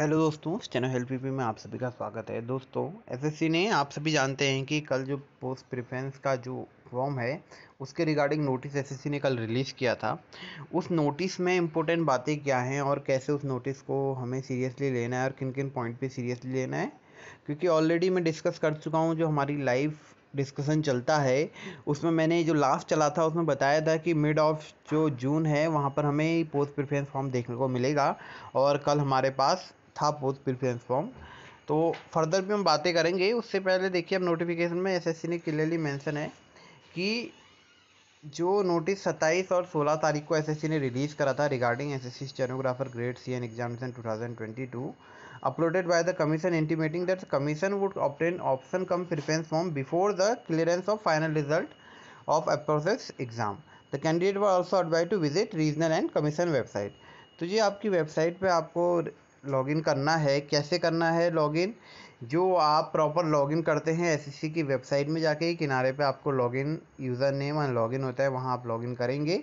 hello दोस्तों channel help P में आप सभी का स्वागत है दोस्तों एसएससी ने आप सभी जानते हैं कि कल जो पोस्ट प्रिफ्रेंस का जो फॉर्म है उसके रिगार्डिंग नोटिस एसएससी ने कल रिलीज़ किया था उस नोटिस में इम्पोर्टेंट बातें क्या हैं और कैसे उस नोटिस को हमें सीरियसली लेना है और किन किन पॉइंट पर सीरियसली लेना है क्योंकि ऑलरेडी मैं डिस्कस कर चुका हूँ जो हमारी लाइव डिस्कशन चलता है उसमें मैंने जो लास्ट चला था उसमें बताया था कि मिड ऑफ जो जून है वहाँ पर हमें पोस्ट प्रिफ्रेंस फॉर्म देखने को मिलेगा और कल हमारे पास था पोस्ट प्रिफ्रेंस फॉर्म तो फर्दर भी हम बातें करेंगे उससे पहले देखिए अब नोटिफिकेशन में एसएससी ने क्लियरली मेंशन है कि जो नोटिस 27 और 16 तारीख को एसएससी ने रिलीज़ करा था regarding SSC stenographer grade C and examination 2022 uploaded by the commission intimating that commission would obtain option cum preference form before the clearance of final result of a process exam the candidate were also advise to visit regional and commission website तो ये आपकी website पे आपको login करना है कैसे करना है लॉगिन जो आप प्रॉपर लॉगिन करते हैं एस की वेबसाइट में जाके किनारे पे आपको लॉगिन यूज़र नेम और लॉगिन होता है वहाँ आप लॉगिन करेंगे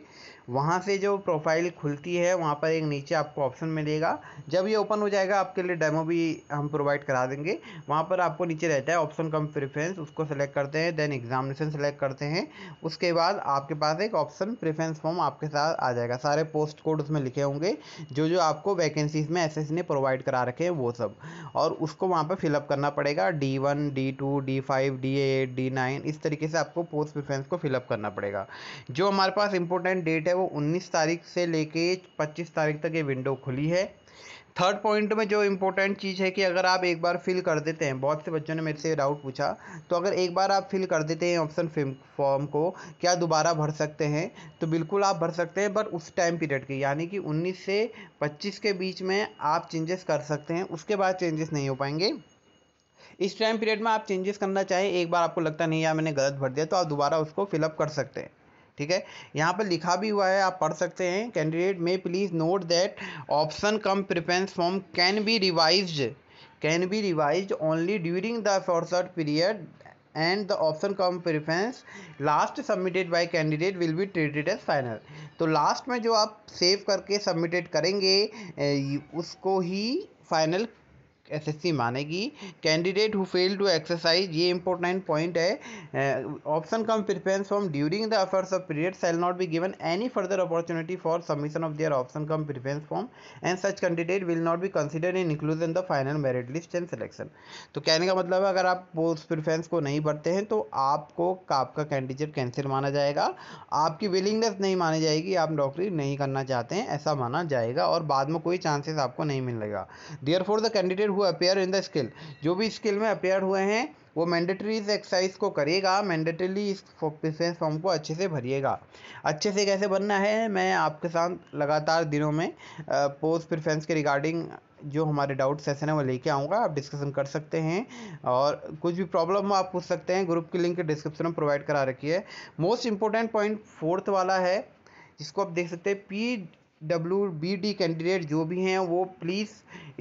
वहाँ से जो प्रोफाइल खुलती है वहाँ पर एक नीचे आपको ऑप्शन मिलेगा जब ये ओपन हो जाएगा आपके लिए डेमो भी हम प्रोवाइड करा देंगे वहाँ पर आपको नीचे रहता है ऑप्शन कम प्रेफरेंस उसको सेलेक्ट करते हैं देन एग्जामिनेशन सेलेक्ट करते हैं उसके बाद आपके पास एक ऑप्शन प्रेफरेंस फॉर्म आपके साथ आ जाएगा सारे पोस्ट कोड उसमें लिखे होंगे जो जो आपको वैकेंसीज में एस ने प्रोवाइड करा रखे हैं वो सब और उसको वहाँ पर फिलअप करना पड़ेगा D one D two D five D eight D nine इस तरीके से आपको पोस्ट प्रिफ्रेंस को फिलअप करना पड़ेगा जो हमारे पास इंपॉर्टेंट डेट है वो उन्नीस तारीख से लेके पच्चीस तारीख तक ये विंडो खुली है थर्ड पॉइंट में जो इम्पोर्टेंट चीज़ है कि अगर आप एक बार फिल कर देते हैं बहुत से बच्चों ने मेरे से डाउट पूछा तो अगर एक बार आप फिल कर देते हैं ऑप्शन फॉर्म को क्या दोबारा भर सकते हैं तो बिल्कुल आप भर सकते हैं बट उस टाइम पीरियड के यानी कि 19 से 25 के बीच में आप चेंजेस कर सकते हैं उसके बाद चेंजेस नहीं हो पाएंगे इस टाइम पीरियड में आप चेंजेस करना चाहें एक बार आपको लगता नहीं यार मैंने गलत भर दिया तो आप दोबारा उसको फिलअप कर सकते हैं ठीक है यहाँ पर लिखा भी हुआ है आप पढ़ सकते हैं कैंडिडेट में please note that option cum preference form can be revise can be revise only during the aforesaid period and the option cum preference last submitted by candidate will be treated as final तो last में जो आप save करके submitted करेंगे उसको ही final SSC मानेगी candidate who fail to exercise ये इंपॉर्टेंट पॉइंट है option cum preference from during the aforesaid period shall not B given any further opportunity for submission of their option cum preference form and such candidate will not be consider in include in the final merit list and selection तो कहने का मतलब है अगर आप उस preference को नहीं भरते हैं तो आपको आपका कैंडिडेट कैंसिल माना जाएगा आपकी विलिंगनेस नहीं मानी जाएगी आप नौकरी नहीं करना चाहते हैं ऐसा माना जाएगा और बाद में कोई चांसेस आपको नहीं मिलेगा therefore the candidate who appear in the skill जो भी स्किल में अपेयर हुए हैं वो मैंडेटरी इस एक्सरसाइज को करेगा मैंडेटरी इस प्रिफ्रेंस फॉर्म को अच्छे से भरिएगा अच्छे से कैसे भरना है मैं आपके साथ लगातार दिनों में पोस्ट प्रिफ्रेंस के रिगार्डिंग जो हमारे डाउट सेशन है वो लेके आऊँगा आप डिस्कशन कर सकते हैं और कुछ भी प्रॉब्लम हो आप पूछ सकते हैं ग्रुप की लिंक डिस्क्रिप्शन में प्रोवाइड करा रखी है मोस्ट इंपॉर्टेंट पॉइंट फोर्थ वाला है जिसको आप देख सकते हैं P W B D candidate जो भी हैं वो प्लीज़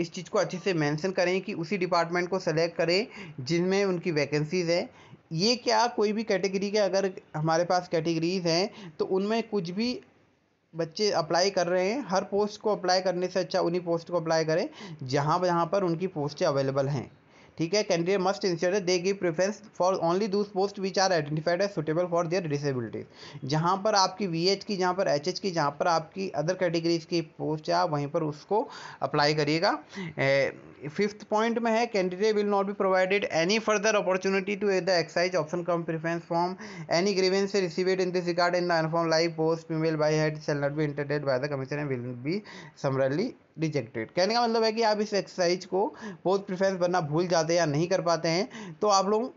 इस चीज़ को अच्छे से मेंशन करें कि उसी डिपार्टमेंट को सेलेक्ट करें जिनमें उनकी वैकेंसीज़ है ये क्या कोई भी कैटेगरी के अगर हमारे पास कैटेगरीज़ हैं तो उनमें कुछ भी बच्चे अप्लाई कर रहे हैं हर पोस्ट को अप्लाई करने से अच्छा उन्हीं पोस्ट को अप्लाई करें जहाँ जहाँ पर उनकी पोस्टें अवेलेबल हैं ठीक है candidate must ensure they give preference for only those post which are identified as suitable for their disabilities जहाँ पर आपकी वी एच की जहाँ पर एच एच की जहाँ पर आपकी अदर कैटेगरीज की पोस्ट है वहीं पर उसको अप्लाई करिएगा फिफ्थ पॉइंट में है candidate will not be provided any further opportunity to the exercise option cum preference form any grievance received in this regard in the in form live post email by hand shall not be entertained by the commission and will be summarily rejected कहने का मतलब है कि आप इस exercise को बहुत preference बनना भूल जाते हैं या नहीं कर पाते हैं तो आप लोग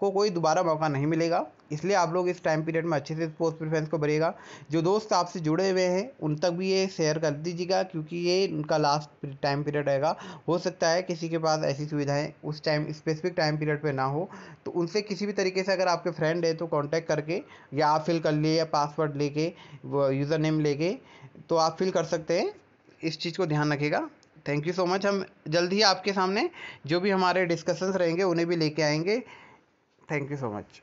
को कोई दोबारा मौका नहीं मिलेगा इसलिए आप लोग इस टाइम पीरियड में अच्छे से पोस्ट प्रिफ्रेंस को भरेगा जो दोस्त आपसे जुड़े हुए हैं उन तक भी ये शेयर कर दीजिएगा क्योंकि ये उनका लास्ट टाइम पीरियड रहेगा हो सकता है किसी के पास ऐसी सुविधाएं उस टाइम स्पेसिफिक टाइम पीरियड पे ना हो तो उनसे किसी भी तरीके से अगर आपके फ्रेंड है तो कॉन्टैक्ट करके या आप फिल कर लिए या पासवर्ड लेके यूज़र नेम लेके तो आप फिल कर सकते हैं इस चीज़ को ध्यान रखेगा थैंक यू सो मच हम जल्द ही आपके सामने जो भी हमारे डिस्कशंस रहेंगे उन्हें भी लेके आएंगे थैंक यू सो मच